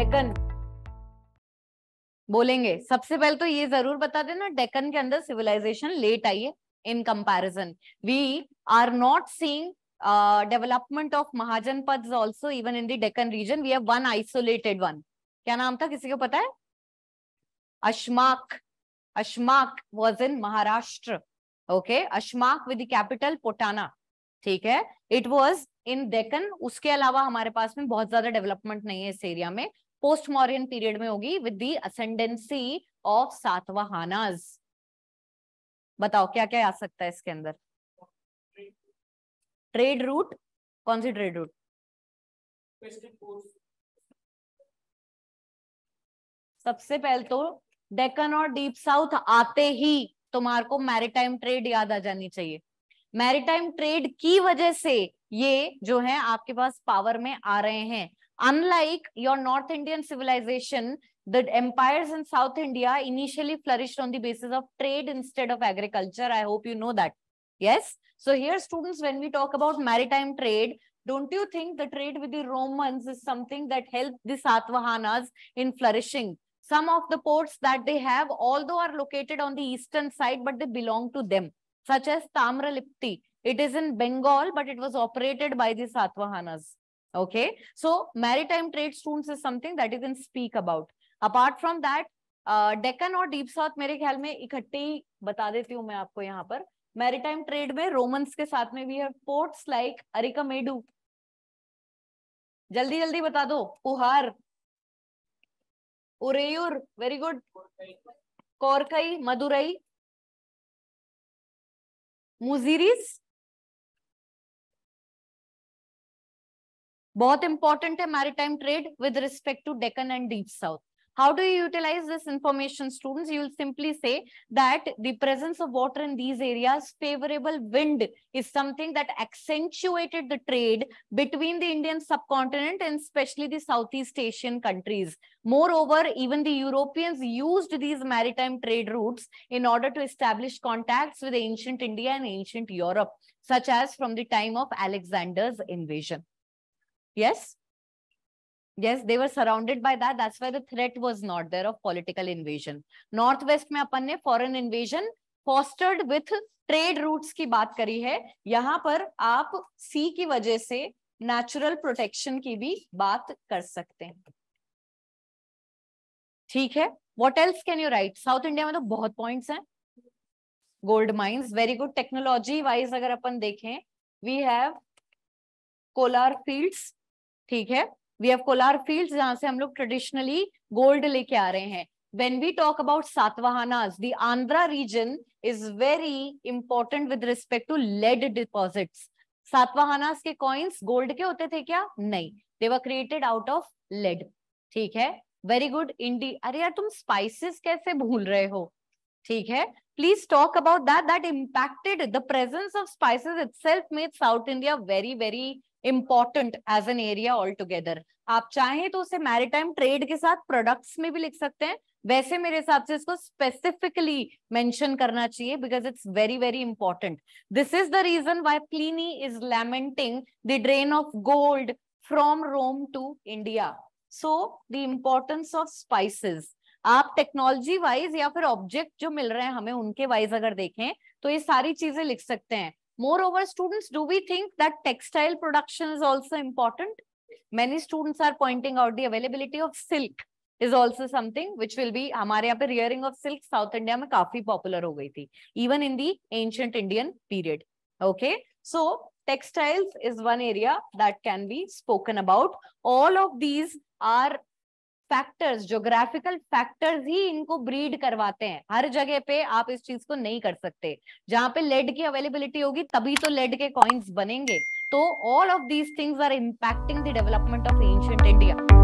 डेकन बोलेंगे सबसे पहले तो ये जरूर बता देना डेकन के अंदर सिविलाइजेशन लेट आई है in comparison we are not seeing development of Mahajan Mahajan pads even in in the Deccan region. We have one isolated क्या नाम था किसी को पता है Ashmaka Ashmaka was in Maharashtra okay Ashmaka with capital Potana ठीक है इट वॉज इन डेकन उसके अलावा हमारे पास में बहुत ज्यादा डेवलपमेंट नहीं है इस एरिया में पोस्ट मॉरियन पीरियड में होगी with the ascendancy of Satavahanas बताओ क्या क्या आ सकता है इसके अंदर ट्रेड रूट कौन सी ट्रेड रूट सबसे पहले तो डेकन और डीप साउथ आते ही तुम्हार को मैरिटाइम ट्रेड याद आ जानी चाहिए मैरिटाइम ट्रेड की वजह से ये जो है आपके पास पावर में आ रहे हैं Unlike your North Indian civilization, the empires in South India initially flourished on the basis of trade instead of agriculture. I hope you know that. Yes. So here, students, when we talk about maritime trade, don't you think the trade with the Romans is something that helped the Satvahanas in flourishing? Some of the ports that they have, although are located on the eastern side, but they belong to them, such as Tamralipti. It is in Bengal, but it was operated by the Satvahanas. Okay, so maritime trade students is something that you can speak about. Apart from that, Deccan uh, और deep south मेरे ख्याल में इकट्ठे ही बता देती हूँ मैं आपको यहाँ पर मैरिटाइम ट्रेड में रोमन्स के साथ में भी है पोर्ट्स लाइक अरिका मेडू जल्दी जल्दी बता दो पुहार उरेयूर वेरी गुड कोरकई मदुरई मुजीरीज बहुत इंपॉर्टेंट है maritime trade with respect to Deccan and deep south how do you utilize this information students you will simply say that the presence of water in these areas favorable wind is something that accentuated the trade between the indian subcontinent and especially the southeast asian countries moreover even the europeans used these maritime trade routes in order to establish contacts with ancient india and ancient europe such as from the time of alexander's invasion Yes? yes they were surrounded by that that's why the threat was not there of political invasion northwest mein apan ne foreign invasion fostered with trade routes की बात करी है यहाँ पर आप sea की वजह से natural protection की भी बात कर सकते हैं ठीक है what else can you write south india में तो बहुत points हैं gold mines very good technology wise अगर अपन देखें we have कोलार fields ठीक है वी हैव कोलार फील्ड जहां से हम लोग ट्रेडिशनली गोल्ड लेके आ रहे हैं when we talk about Satavahanas the Andhra region is very important with respect to lead deposit Satavahanas के कॉइन्स गोल्ड के होते थे क्या नहीं they were created out of lead ठीक है वेरी गुड इंडी अरे यार तुम स्पाइसिस कैसे भूल रहे हो ठीक है please talk about that that impacted the presence of spices itself made south india very very important as an area altogether aap chahe to use maritime trade ke products mein bhi likh sakte hain वैसे मेरे हिसाब से इसको specifically mention करना चाहिए because it's very very important this is the reason why Pliny is lamenting the drain of gold from आप technology wise या फिर ऑब्जेक्ट जो मिल रहे हैं हमें उनके वाइज अगर देखें तो ये सारी चीजें लिख सकते हैं moreover students do we think that textile production is also important many students are pointing out the availability of silk is also something which will be हमारे यहाँ पे rearing of silk south India में काफी popular हो गई थी even in the ancient Indian period okay so textiles is one area that can be spoken about all of these are factors geographical factors ही इनको breed करवाते हैं हर जगह पे आप इस चीज को नहीं कर सकते जहां पे लेड की अवेलेबिलिटी होगी तभी तो लेड के कॉइन्स बनेंगे तो all of these things are impacting the development of ancient India